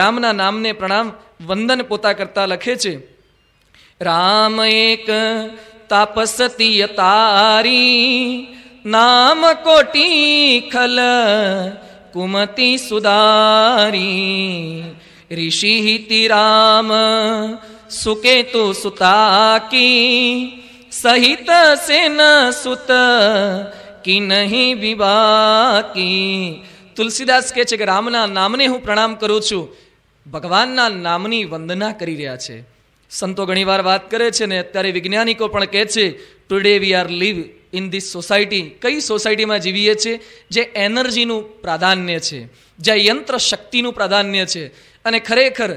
રામના નામને પ્રણામ વંદન પોતા કરતા લખે છે રામ એક તાપસતીય તારી નામ કોટી ખલ કુમતી સુદારી ઋષિ રામ સુકેતુ સુતાકી સહિત સેન સુત કી નહીં વિવાકી તુલસીદાસ કહે છે કે રામના નામને હું પ્રણામ કરું છું ભગવાનના નામની વંદના કરી રહ્યા છે સંતો ઘણીવાર વાત કરે છે ને અત્યારે વૈજ્ઞાનિકો પણ કહે છે today we are live in this society કઈ સોસાયટીમાં જીવીએ છીએ જે એનર્જીનું પ્રાધાન્ય છે જ્યાં યંત્ર શક્તિનું પ્રાધાન્ય છે અને ખરેખર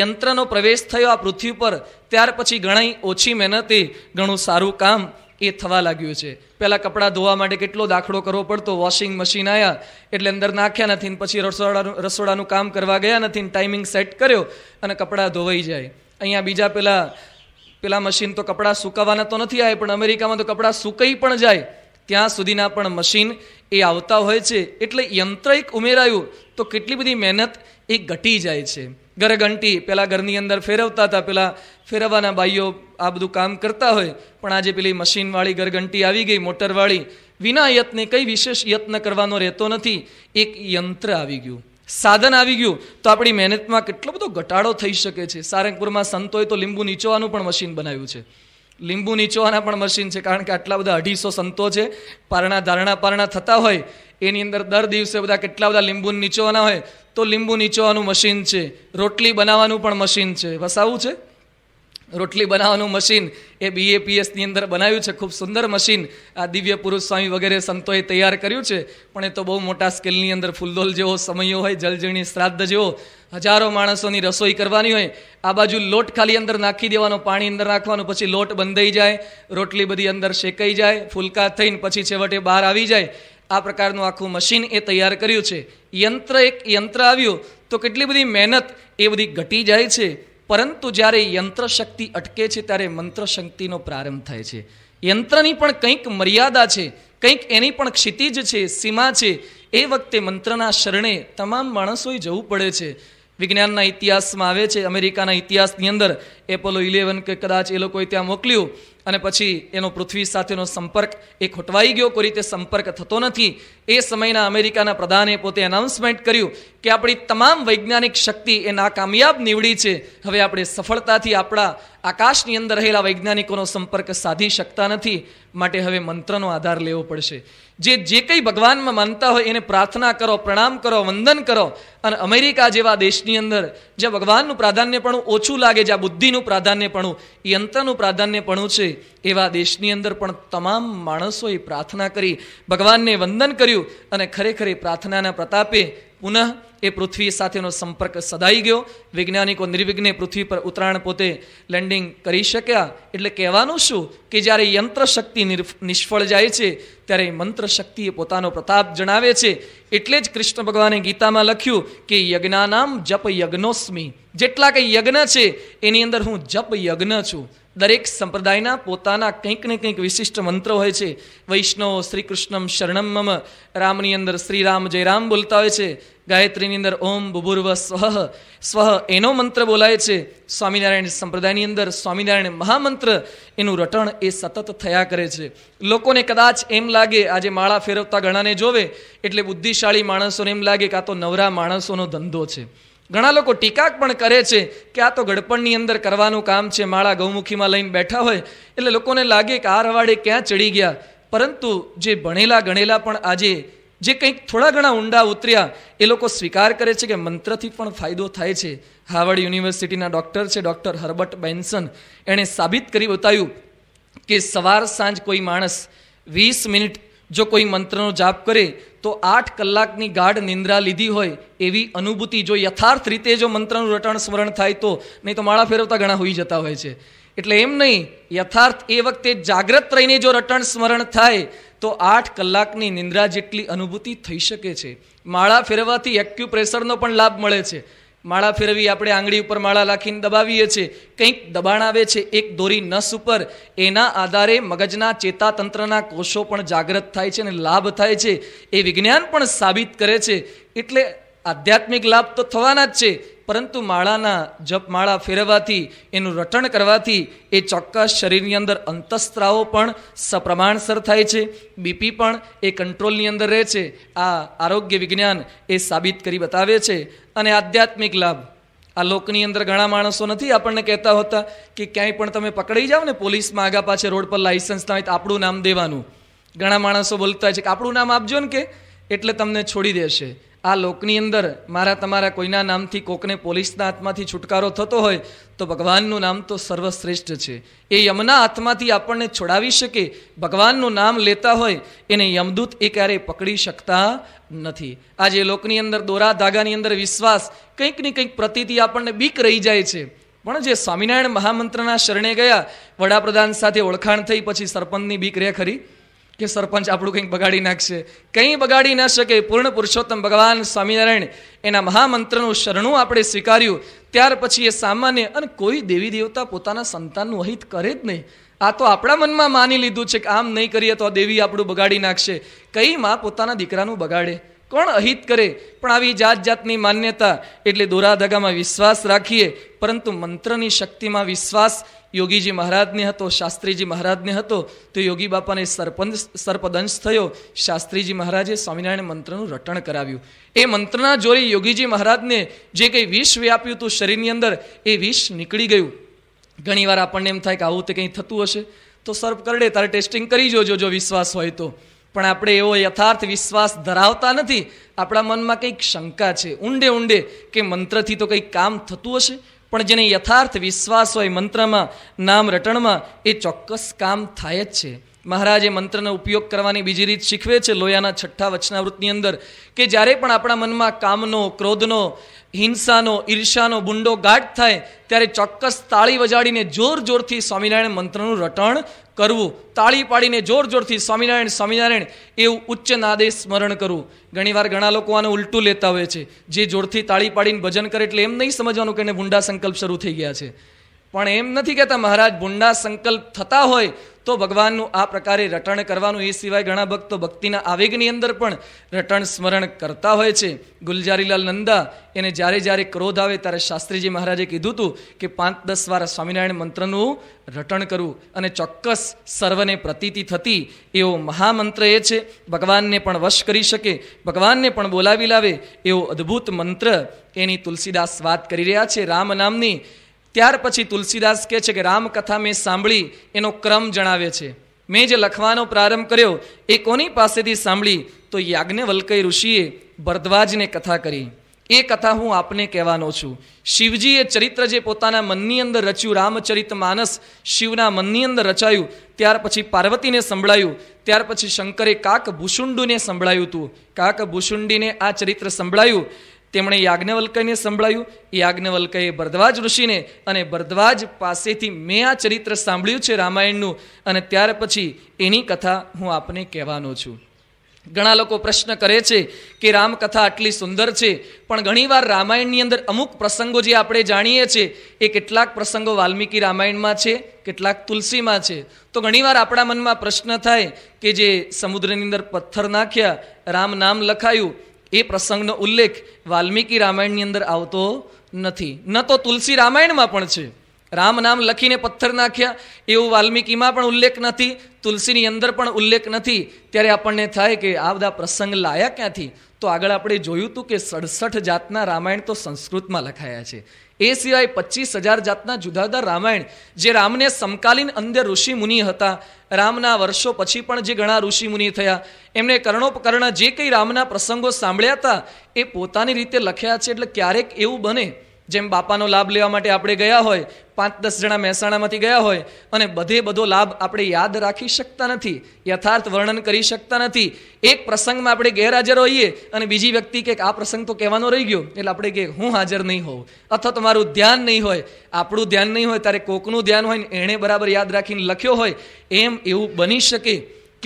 યંત્રનો પ્રવેશ થયો આ પૃથ્વી પર ત્યાર પછી ઘણી ઓછી મહેનતે ઘણું સારું કામ એ થવા લાગ્યું છે પહેલાં કપડાં ધોવા માટે કેટલો દાખલો કરવો પડતો વોશિંગ મશીન આવ્યા એટલે અંદર નાખ્યા નથી ને પછી રસોડાનું રસોડાનું કામ કરવા ગયા નથી ને ટાઈમિંગ સેટ કર્યો અને કપડાં ધોવાઈ જાય અહીંયા બીજા પેલા પેલા મશીન તો કપડાં સુકાવવાના તો નથી આવે પણ અમેરિકામાં તો કપડાં સુકાઈ પણ જાય ત્યાં સુધીના પણ મશીન એ આવતા હોય છે એટલે યંત્ર એક ઉમેરાયું તો કેટલી બધી મહેનત એ ઘટી જાય છે ઘરઘંટી ઘંટી પેલા ઘરની અંદર ફેરવતા હતા પેલા ફેરવવાના ભાઈઓ આ બધું કામ કરતા હોય પણ આજે પેલી મશીનવાળી ઘરઘંટી આવી ગઈ મોટરવાળી વિના યત્ને કંઈ વિશેષ યત્ન કરવાનો રહેતો નથી એક યંત્ર આવી ગયું સાધન આવી ગયું તો આપણી મહેનતમાં કેટલો બધો ઘટાડો થઈ શકે છે સારંગપુરમાં સંતોએ તો લીંબુ નીચોવાનું પણ મશીન બનાવ્યું છે લીંબુ નીચોવાના પણ મશીન છે કારણ કે આટલા બધા અઢીસો સંતો છે પારણા ધારણા પારણા થતા હોય એની અંદર દર દિવસે બધા કેટલા બધા લીંબુ નીચોવાના હોય તો લીંબુ નીચવાનું મશીન છે રોટલી બનાવવાનું પણ મશીન છે વસાવું છે રોટલી બનાવવાનું મશીન એ બીએપીએસની અંદર બનાવ્યું છે ખૂબ સુંદર મશીન આ દિવ્ય પુરુષ સ્વામી વગેરે સંતોએ તૈયાર કર્યું છે પણ એ તો બહુ મોટા સ્કેલની અંદર ફૂલદોલ જેવો સમયો હોય જલજીણી શ્રાદ્ધ જેવો હજારો માણસોની રસોઈ કરવાની હોય આ બાજુ લોટ ખાલી અંદર નાખી દેવાનો પાણી અંદર નાખવાનું પછી લોટ બંધાઈ જાય રોટલી બધી અંદર શેકાઈ જાય ફૂલકા થઈને પછી છેવટે બહાર આવી જાય આ પ્રકારનું આખું મશીન એ તૈયાર કર્યું છે યંત્ર એક યંત્ર આવ્યું તો કેટલી બધી મહેનત એ બધી ઘટી જાય છે પરંતુ જ્યારે યંત્ર શક્તિ અટકે છે ત્યારે મંત્ર શક્તિનો પ્રારંભ થાય છે યંત્રની પણ કંઈક મર્યાદા છે કંઈક એની પણ ક્ષિતિજ છે સીમા છે એ વખતે મંત્રના શરણે તમામ માણસોએ જવું પડે છે વિજ્ઞાનના ઇતિહાસમાં આવે છે અમેરિકાના ઇતિહાસની અંદર એપોલો ઇલેવન કે કદાચ એ લોકોએ ત્યાં મોકલ્યું અને પછી એનો પૃથ્વી સાથેનો સંપર્ક એ ખોટવાઈ ગયો કોઈ રીતે સંપર્ક થતો નથી એ સમયના અમેરિકાના પ્રધાને પોતે એનાઉન્સમેન્ટ કર્યું કે આપણી તમામ વૈજ્ઞાનિક શક્તિ એ નાકામયાબ નીવડી છે હવે આપણે સફળતાથી આપણા આકાશની અંદર રહેલા વૈજ્ઞાનિકોનો સંપર્ક સાધી શકતા નથી માટે હવે મંત્રનો આધાર લેવો પડશે જે જે કંઈ ભગવાનમાં માનતા હોય એને પ્રાર્થના કરો પ્રણામ કરો વંદન કરો અને અમેરિકા જેવા દેશની અંદર જ્યાં ભગવાનનું પ્રાધાન્યપણું ઓછું લાગે જ્યાં બુદ્ધિનું પ્રાધાન્યપણું યંત્રનું પ્રાધાન્યપણું છે એવા દેશની અંદર પણ તમામ માણસોએ પ્રાર્થના કરી ભગવાનને વંદન કર્યું અને ખરેખર એ પ્રાર્થનાના પ્રતાપે પુનઃ એ પૃથ્વી સાથેનો સંપર્ક સદાઈ ગયો વૈજ્ઞાનિકો નિર્વિઘ્ને પૃથ્વી પર ઉતરાણ પોતે લેન્ડિંગ કરી શક્યા એટલે કહેવાનું શું કે જ્યારે યંત્રશક્તિ નિષ્ફળ જાય છે ત્યારે મંત્ર શક્તિએ પોતાનો પ્રતાપ જણાવે છે એટલે જ કૃષ્ણ ભગવાને ગીતામાં લખ્યું કે યજ્ઞાનામ જપ યજ્ઞોસ્મી જેટલા કંઈ યજ્ઞ છે એની અંદર હું જપ યજ્ઞ છું દરેક સંપ્રદાયના પોતાના કંઈક ને કંઈક વિશિષ્ટ મંત્ર હોય છે વૈષ્ણવ શ્રી કૃષ્ણમ શરણમ મમ રામની અંદર શ્રી રામ જય રામ બોલતા હોય છે ગાયત્રીની અંદર ઓમ બુભુર્વ સ્વઃ સ્વહ એનો મંત્ર બોલાય છે સ્વામિનારાયણ સંપ્રદાયની અંદર સ્વામિનારાયણ મહામંત્ર એનું રટણ એ સતત થયા કરે છે લોકોને કદાચ એમ લાગે આજે માળા ફેરવતા ગણાને જોવે એટલે બુદ્ધિશાળી માણસોને એમ લાગે કાં તો નવરા માણસોનો ધંધો છે ઘણા લોકો ટીકા પણ કરે છે કે આ તો ગડપણની અંદર કરવાનું કામ છે માળા ગૌમુખીમાં લઈને બેઠા હોય એટલે લોકોને લાગે કે આ રવાડે ક્યાં ચડી ગયા પરંતુ જે ભણેલા ગણેલા પણ આજે જે કંઈક થોડા ઘણા ઊંડા ઉતર્યા એ લોકો સ્વીકાર કરે છે કે મંત્રથી પણ ફાયદો થાય છે હાર્વર્ડ યુનિવર્સિટીના ડૉક્ટર છે ડૉક્ટર હર્બર્ટ બેન્સન એણે સાબિત કરી બતાવ્યું કે સવાર સાંજ કોઈ માણસ વીસ મિનિટ જો કોઈ મંત્રનો જાપ કરે તો આઠ કલાકની ગાઢ નિંદ્રા લીધી હોય એવી અનુભૂતિ જો યથાર્થ રીતે જો મંત્રનું રટણ સ્મરણ થાય તો નહીં તો માળા ફેરવતા ઘણા હોઈ જતા હોય છે એટલે એમ નહીં યથાર્થ એ વખતે જાગ્રત રહીને જો રટણ સ્મરણ થાય તો આઠ કલાકની નિંદ્રા જેટલી અનુભૂતિ થઈ શકે છે માળા ફેરવાથી એક્યુપ્રેશરનો પણ લાભ મળે છે માળા ફેરવી આપણે આંગળી ઉપર માળા લાખીને દબાવીએ છીએ કંઈક દબાણ આવે છે એક દોરી નસ ઉપર એના આધારે મગજના ચેતાતંત્રના કોષો પણ જાગૃત થાય છે અને લાભ થાય છે એ વિજ્ઞાન પણ સાબિત કરે છે એટલે આધ્યાત્મિક લાભ તો થવાના જ છે પરંતુ માળાના જપ માળા ફેરવવાથી એનું રટણ કરવાથી એ ચોક્કસ શરીરની અંદર અંતસ્ત્રાવો પણ સપ્રમાણસર થાય છે બીપી પણ એ કંટ્રોલની અંદર રહે છે આ આરોગ્ય વિજ્ઞાન એ સાબિત કરી બતાવે છે અને આધ્યાત્મિક લાભ આ લોકની અંદર ઘણા માણસો નથી આપણને કહેતા હોતા કે ક્યાંય પણ તમે પકડી જાઓ ને પોલીસમાં આગા પાછે રોડ પર લાઇસન્સ ના હોય તો આપણું નામ દેવાનું ઘણા માણસો બોલતા હોય છે કે આપણું નામ આપજો ને કે એટલે તમને છોડી દેશે આ લોકની અંદર મારા તમારા કોઈના નામથી કોકને પોલીસના હાથમાંથી છુટકારો થતો હોય તો ભગવાનનું નામ તો સર્વશ્રેષ્ઠ છે એ યમના હાથમાંથી આપણને છોડાવી શકે ભગવાનનું નામ લેતા હોય એને યમદૂત એ ક્યારેય પકડી શકતા નથી આજે લોકની અંદર દોરા ધાગાની અંદર વિશ્વાસ કંઈક ને કંઈક પ્રતિથી આપણને બીક રહી જાય છે પણ જે સ્વામિનારાયણ મહામંત્રના શરણે ગયા વડાપ્રધાન સાથે ઓળખાણ થઈ પછી સરપંચની બીક રે ખરી કે સરપંચ આપણું કંઈક બગાડી નાખશે કંઈ બગાડી ન શકે પૂર્ણ પુરુષોત્તમ ભગવાન સ્વામિનારાયણ એના મહામંત્રનું શરણું આપણે સ્વીકાર્યું ત્યાર પછી એ સામાન્ય અને કોઈ દેવી દેવતા પોતાના સંતાનનું અહિત કરે જ નહીં આ તો આપણા મનમાં માની લીધું છે કે આમ નહીં કરીએ તો આ દેવી આપણું બગાડી નાખશે કઈ માં પોતાના દીકરાનું બગાડે કોણ અહિત કરે પણ આવી જાત જાતની માન્યતા એટલે દોરાધગામાં વિશ્વાસ રાખીએ પરંતુ મંત્રની શક્તિમાં વિશ્વાસ યોગીજી મહારાજને હતો શાસ્ત્રીજી મહારાજને હતો તો યોગી બાપાને સરપંચ સર્પદંશ થયો શાસ્ત્રીજી મહારાજે સ્વામિનારાયણ મંત્રનું રટણ કરાવ્યું એ મંત્રના જોડે યોગીજી મહારાજને જે કંઈ વિષ વ્યાપ્યું હતું શરીરની અંદર એ વિષ નીકળી ગયું ઘણીવાર આપણને એમ થાય કે આવું તે કંઈ થતું હશે તો સર્પ કરડે તારે ટેસ્ટિંગ કરી જોજો જો વિશ્વાસ હોય તો પણ આપણે એવો યથાર્થ વિશ્વાસ ધરાવતા નથી આપણા મનમાં કંઈક શંકા છે ઊંડે ઊંડે કે મંત્રથી તો કંઈક કામ થતું હશે પણ જેને યથાર્થ વિશ્વાસ હોય મંત્રમાં નામ રટણમાં એ ચોક્કસ કામ થાય જ છે મહારાજે મંત્રનો ઉપયોગ કરવાની બીજી રીત શીખવે છે લોયાના છઠ્ઠા વચનાવૃતની અંદર કે જ્યારે પણ આપણા મનમાં કામનો ક્રોધનો હિંસાનો ઈર્ષાનો બુંડો ગાઢ થાય ત્યારે ચોક્કસ તાળી વજાડીને જોર જોરથી સ્વામિનારાયણ મંત્રનું રટણ કરવું તાળી પાડીને જોર જોરથી સ્વામિનારાયણ સ્વામિનારાયણ એવું ઉચ્ચ નાદે સ્મરણ કરવું ઘણીવાર ઘણા લોકો આને ઉલટું લેતા હોય છે જે જોરથી તાળી પાડીને ભજન કરે એટલે એમ નહીં સમજવાનું કે એને ભૂંડા સંકલ્પ શરૂ થઈ ગયા છે પણ એમ નથી કહેતા મહારાજ ભૂંડા સંકલ્પ થતા હોય તો ભગવાનનું આ પ્રકારે રટણ કરવાનું એ સિવાય ઘણા ભક્તો ભક્તિના આવેગની અંદર પણ રટણ સ્મરણ કરતા હોય છે ગુલજારીલાલ નંદા એને જ્યારે જ્યારે ક્રોધ આવે ત્યારે શાસ્ત્રીજી મહારાજે કીધું હતું કે પાંચ દસ વાર સ્વામિનારાયણ મંત્રનું રટણ કરવું અને ચોક્કસ સર્વને પ્રતીતિ થતી એવો મહામંત્ર એ છે ભગવાનને પણ વશ કરી શકે ભગવાનને પણ બોલાવી લાવે એવો અદ્ભુત મંત્ર એની તુલસીદાસ વાત કરી રહ્યા છે રામ નામની ત્યાર પછી તુલસીદાસ કહે છે કે રામકથા મેં સાંભળી એનો ક્રમ જણાવે છે મેં જે લખવાનો પ્રારંભ કર્યો એ કોની પાસેથી સાંભળી તો યાજ્ઞવલ્કય ઋષિએ ભરદ્વાજને કથા કરી એ કથા હું આપને કહેવાનો છું શિવજીએ ચરિત્ર જે પોતાના મનની અંદર રચ્યું રામચરિત માનસ શિવના મનની અંદર રચાયું ત્યાર પછી પાર્વતીને સંભળાયું ત્યાર પછી શંકરે કાક ભૂષુંડુને સંભળાયું હતું કાક ભૂષુંડીને આ ચરિત્ર સંભળાયું તેમણે યાજ્ઞવલ્કયને સંભળાયું યાજ્ઞવલ્કયે ભરદ્વાજ ઋષિને અને ભરદ્વાજ પાસેથી મેં આ ચરિત્ર સાંભળ્યું છે રામાયણનું અને ત્યાર પછી એની કથા હું આપને કહેવાનો છું ઘણા લોકો પ્રશ્ન કરે છે કે રામકથા આટલી સુંદર છે પણ ઘણીવાર રામાયણની અંદર અમુક પ્રસંગો જે આપણે જાણીએ છીએ એ કેટલાક પ્રસંગો વાલ્મીકી રામાયણમાં છે કેટલાક તુલસીમાં છે તો ઘણીવાર આપણા મનમાં પ્રશ્ન થાય કે જે સમુદ્રની અંદર પથ્થર નાખ્યા રામ નામ લખાયું એ પ્રસંગનો ઉલ્લેખ વાલ્મીકી રામાયણની અંદર આવતો નથી ન તો તુલસી રામાયણમાં પણ છે રામ નામ લખીને પથ્થર નાખ્યા એવું વાલ્મીકીમાં પણ ઉલ્લેખ નથી તુલસીની અંદર પણ ઉલ્લેખ નથી ત્યારે આપણને થાય કે આ બધા પ્રસંગ લાયા ક્યાંથી તો આગળ આપણે જોયું હતું કે સડસઠ જાતના રામાયણ તો સંસ્કૃતમાં લખાયા છે એ સિવાય પચીસ હજાર જાતના જુદા જુદા રામાયણ જે રામને સમકાલીન અંદર ઋષિમુનિ હતા રામના વર્ષો પછી પણ જે ઘણા ઋષિમુનિ થયા એમને કર્ણોપકર્ણ જે કંઈ રામના પ્રસંગો સાંભળ્યા હતા એ પોતાની રીતે લખ્યા છે એટલે ક્યારેક એવું બને જેમ બાપાનો લાભ લેવા માટે આપણે ગયા હોય પાંચ દસ જણા મહેસાણામાંથી ગયા હોય અને બધે બધો લાભ આપણે યાદ રાખી શકતા નથી યથાર્થ વર્ણન કરી શકતા નથી એક પ્રસંગમાં આપણે ગેરહાજર હોઈએ અને બીજી વ્યક્તિ કે આ પ્રસંગ તો કહેવાનો રહી ગયો એટલે આપણે કે હું હાજર નહીં હોઉં અથવા તમારું ધ્યાન નહીં હોય આપણું ધ્યાન નહીં હોય ત્યારે કોકનું ધ્યાન હોય ને એણે બરાબર યાદ રાખીને લખ્યો હોય એમ એવું બની શકે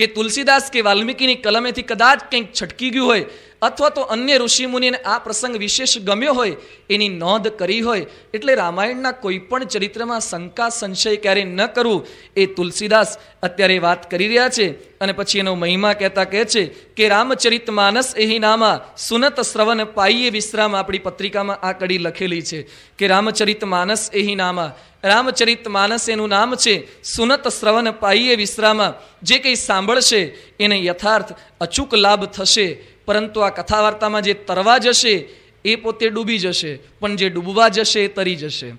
કે તુલસીદાસ કે વાલ્મીકીની કલમેથી કદાચ કંઈક છટકી ગયું હોય અથવા તો અન્ય ઋષિમુનિને આ પ્રસંગ વિશેષ ગમ્યો હોય એની નોંધ કરી હોય એટલે રામાયણના કોઈ પણ ચરિત્રમાં શંકા સંશય ક્યારે ન કરવું એ તુલસીદાસ અત્યારે વાત કરી રહ્યા છે અને પછી એનો મહિમા કહેતા કહે છે કે રામચરિત માનસ એહી નામા સુનત શ્રવણ પાઈએ વિશ્રામ આપણી પત્રિકામાં આ કડી લખેલી છે કે રામચરિત માનસ એહી નામા રામચરિત માનસ એનું નામ છે સુનત શ્રવણ પાઈએ વિશ્રામા જે કંઈ સાંભળશે એને યથાર્થ અચૂક લાભ થશે પરંતુ આ કથા વાર્તામાં જે તરવા જશે એ પોતે ડૂબી જશે પણ જે ડૂબવા જશે એ તરી જશે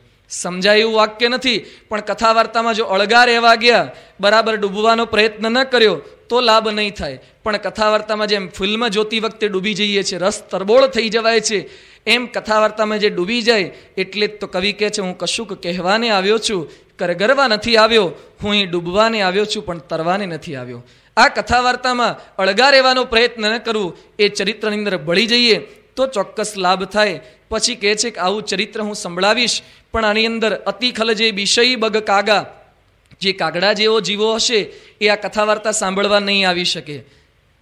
સમજાય એવું વાક્ય નથી પણ કથા વાર્તામાં જો અળગા રહેવા ગયા બરાબર ડૂબવાનો પ્રયત્ન ન કર્યો તો લાભ નહીં થાય પણ કથાવાર્તામાં જેમ ફિલ્મ જોતી વખતે ડૂબી જઈએ છીએ રસ તરબોળ થઈ જવાય છે એમ કથા વાર્તામાં જે ડૂબી જાય એટલે જ તો કવિ કહે છે હું કશુંક કહેવાને આવ્યો છું ત્યારે ગરવા નથી આવ્યો હું અહીં ડૂબવાને આવ્યો છું પણ તરવાને નથી આવ્યો આ કથા વાર્તામાં અળગા રહેવાનો પ્રયત્ન ન કરવું એ ચરિત્રની અંદર બળી જઈએ તો ચોક્કસ લાભ થાય પછી કહે છે કે આવું ચરિત્ર હું સંભળાવીશ પણ આની અંદર અતિખલ જે વિષયી બગ કાગા જે કાગડા જેવો જીવો હશે એ આ કથા વાર્તા સાંભળવા નહીં આવી શકે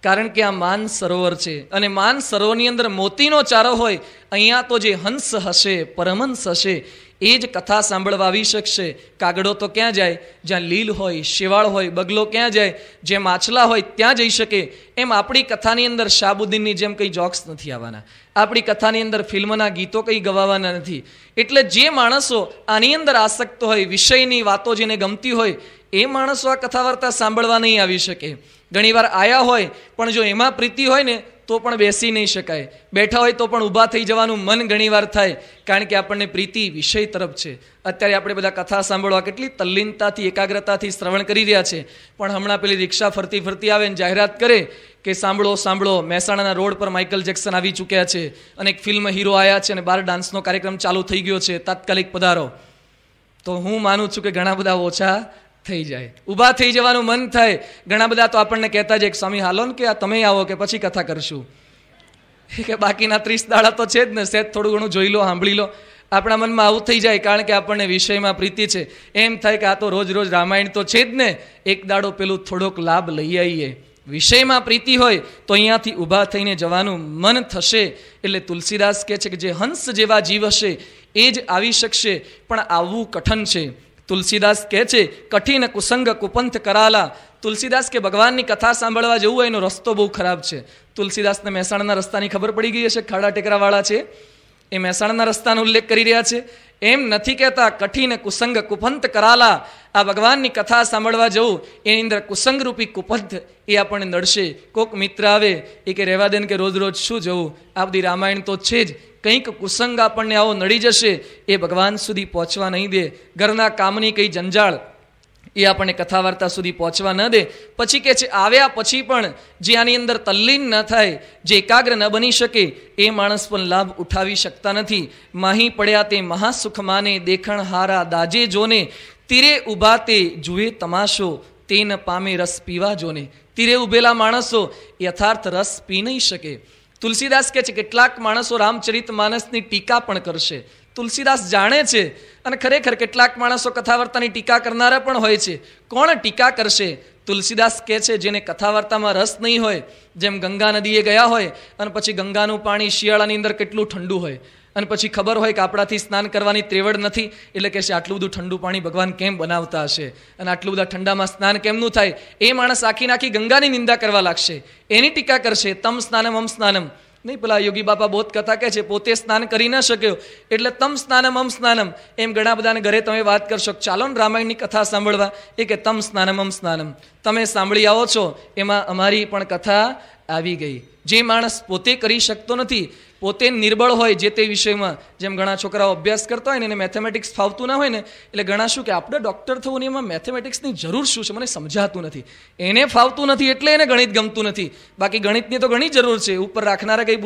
કારણ કે આ માન સરોવર છે અને માન સરોવરની અંદર મોતીનો ચારો હોય અહીંયા તો જે હંસ હશે પરમહંસ હશે એ જ કથા સાંભળવા આવી શકશે કાગડો તો ક્યાં જાય જ્યાં લીલ હોય શેવાળ હોય બગલો ક્યાં જાય જે માછલા હોય ત્યાં જઈ શકે એમ આપણી કથાની અંદર શાબુદ્દીનની જેમ કંઈ જોક્સ નથી આવવાના આપણી કથાની અંદર ફિલ્મના ગીતો કંઈ ગવાવાના નથી એટલે જે માણસો આની અંદર આસક્ત હોય વિષયની વાતો જેને ગમતી હોય એ માણસો આ કથા વાર્તા સાંભળવા નહીં આવી શકે ઘણીવાર આયા હોય પણ જો એમાં પ્રીતિ હોય ને તો પણ બેસી નહીં શકાય બેઠા હોય તો પણ ઊભા થઈ જવાનું મન ઘણીવાર થાય કારણ કે આપણને પ્રીતિ વિષય તરફ છે અત્યારે આપણે બધા કથા સાંભળવા કેટલી તલ્લીનતાથી એકાગ્રતાથી શ્રવણ કરી રહ્યા છે પણ હમણાં પેલી રિક્ષા ફરતી ફરતી આવે ને જાહેરાત કરે કે સાંભળો સાંભળો મહેસાણાના રોડ પર માઇકલ જેક્સન આવી ચૂક્યા છે અને એક ફિલ્મ હીરો આવ્યા છે અને બહાર ડાન્સનો કાર્યક્રમ ચાલુ થઈ ગયો છે તાત્કાલિક પધારો તો હું માનું છું કે ઘણા બધા ઓછા થઈ જાય ઊભા થઈ જવાનું મન થાય ઘણા બધા તો આપણને કહેતા જાય કે સ્વામી હાલો ને કે આ તમે આવો કે પછી કથા કરશું કે બાકીના ત્રીસ દાડા તો છે જ ને સેજ થોડું ઘણું જોઈ લો સાંભળી લો આપણા મનમાં આવું થઈ જાય કારણ કે આપણને વિષયમાં પ્રીતિ છે એમ થાય કે આ તો રોજ રોજ રામાયણ તો છે જ ને એક દાડો પેલું થોડોક લાભ લઈ આવીએ વિષયમાં પ્રીતિ હોય તો અહીંયાથી ઊભા થઈને જવાનું મન થશે એટલે તુલસીદાસ કહે છે કે જે હંસ જેવા જીવ હશે એ જ આવી શકશે પણ આવવું કઠન છે તુલસીદાસ કહે છે કઠિન કુસંગ કુપંથ કરાલા તુલસીદાસ કે ભગવાનની કથા સાંભળવા જવું હોય એનો રસ્તો બહુ ખરાબ છે તુલસીદાસને મહેસાણાના રસ્તાની ખબર પડી ગઈ હશે ખાડા ટેકરાવાળા છે એ મહેસાણાના રસ્તાનો ઉલ્લેખ કરી રહ્યા છે એમ નથી કહેતા કઠિન કુસંગ કુપંત કરાલા આ ભગવાનની કથા સાંભળવા જવું એની અંદર કુસંગરૂપી કુપંત એ આપણને નડશે કોક મિત્ર આવે એ કે રહેવા દેને કે રોજ રોજ શું જવું આ બધી રામાયણ તો છે જ કંઈક કુસંગ આપણને આવો નડી જશે એ ભગવાન સુધી પહોંચવા નહીં દે ઘરના કામની કંઈ જંજાળ એ આપણને કથા વાર્તા સુધી પહોંચવા ન દે પછી કે છે આવ્યા પછી પણ જે આની અંદર તલ્લીન ન થાય જે એકાગ્ર ન બની શકે એ માણસ પણ લાભ ઉઠાવી શકતા નથી માહી પડ્યા તે મહાસુખમાને દેખણ હારા દાજે જોને તીરે ઊભા તે જુએ તમાશો તે ન પામે રસ પીવા જોને તીરે ઊભેલા માણસો યથાર્થ રસ પી નહીં શકે તુલસીદાસ કહે છે કેટલાક માણસો રામચરિત માનસની ટીકા પણ કરશે તુલસીદાસ જાણે છે અને ખરેખર કેટલાક માણસો કથાવાર્તાની ટીકા કરનારા પણ હોય છે કોણ ટીકા કરશે તુલસીદાસ કહે છે જેને કથાવાર્તામાં રસ નહીં હોય જેમ ગંગા નદીએ ગયા હોય અને પછી ગંગાનું પાણી શિયાળાની અંદર કેટલું ઠંડુ હોય અને પછી ખબર હોય કે આપણાથી સ્નાન કરવાની ત્રેવડ નથી એટલે કહેશે આટલું બધું ઠંડુ પાણી ભગવાન કેમ બનાવતા હશે અને આટલું બધા ઠંડામાં સ્નાન કેમનું થાય એ માણસ આખી નાખી ગંગાની નિંદા કરવા લાગશે એની ટીકા કરશે તમ સ્નાનમ અમ સ્નાનમ નહીં પેલા યોગી બાપા બહુ કથા કહે છે પોતે સ્નાન કરી ન શક્યો એટલે તમ સ્નાનમ અમ સ્નાનમ એમ ઘણા બધાને ઘરે તમે વાત કરશો ચાલો ને રામાયણની કથા સાંભળવા એ કે તમ સ્નાનમ અમ સ્નાનમ તમે સાંભળી આવો છો એમાં અમારી પણ કથા આવી ગઈ જે માણસ પોતે કરી શકતો નથી પોતે નિર્બળ હોય જે તે વિષયમાં જેમ ઘણા છોકરાઓ અભ્યાસ કરતા હોય ને એને મેથેમેટિક્સ ફાવતું ના હોય ને એટલે ઘણા શું કે આપણે ડૉક્ટર થવું એમાં મેથેમેટિક્સની જરૂર શું છે મને સમજાતું નથી એને ફાવતું નથી એટલે એને ગણિત ગમતું નથી બાકી ગણિતની તો ઘણી જરૂર છે ઉપર રાખનારા કંઈ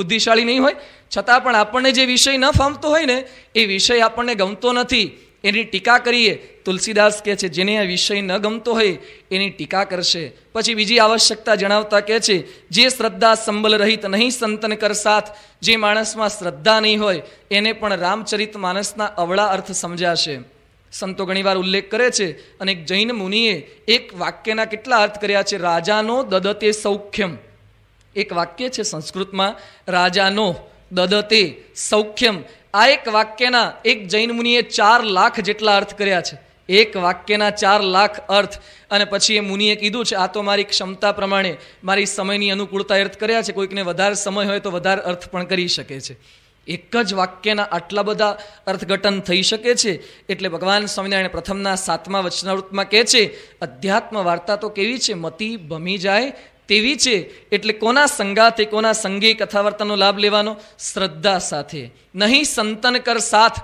બુદ્ધિશાળી નહીં હોય છતાં પણ આપણને જે વિષય ન ફાવતો હોય ને એ વિષય આપણને ગમતો નથી એની ટીકા કરીએ તુલસીદાસ કહે છે જેને આ વિષય ન ગમતો હોય એની ટીકા કરશે પછી બીજી આવશ્યકતા જણાવતા કહે છે જે શ્રદ્ધા સંબલ રહિત નહીં સંતન કર સાથ જે માણસમાં શ્રદ્ધા નહીં હોય એને પણ રામચરિત માનસના અવળા અર્થ સમજાશે સંતો ઘણીવાર ઉલ્લેખ કરે છે અને એક જૈન મુનિએ એક વાક્યના કેટલા અર્થ કર્યા છે રાજાનો દદતે સૌખ્યમ એક વાક્ય છે સંસ્કૃતમાં રાજાનો દદતે સૌખ્યમ આ એક વાક્યના એક જૈન મુનિએ ચાર લાખ જેટલા અર્થ કર્યા છે એક વાક્યના ચાર લાખ અર્થ અને પછી એ મુનિએ કીધું છે આ તો મારી ક્ષમતા પ્રમાણે મારી સમયની અનુકૂળતા અર્થ કર્યા છે કોઈકને વધારે સમય હોય તો વધારે અર્થ પણ કરી શકે છે એક જ વાક્યના આટલા બધા અર્થઘટન થઈ શકે છે એટલે ભગવાન સ્વામિનારાયણ પ્રથમના સાતમા વચનાવૃતમાં કહે છે અધ્યાત્મ વાર્તા તો કેવી છે મતિ ભમી જાય તેવી છે એટલે કોના સંગાથે કોના સંગે કથાવાર્તાનો લાભ લેવાનો શ્રદ્ધા સાથે નહીં સંતન કર સાથ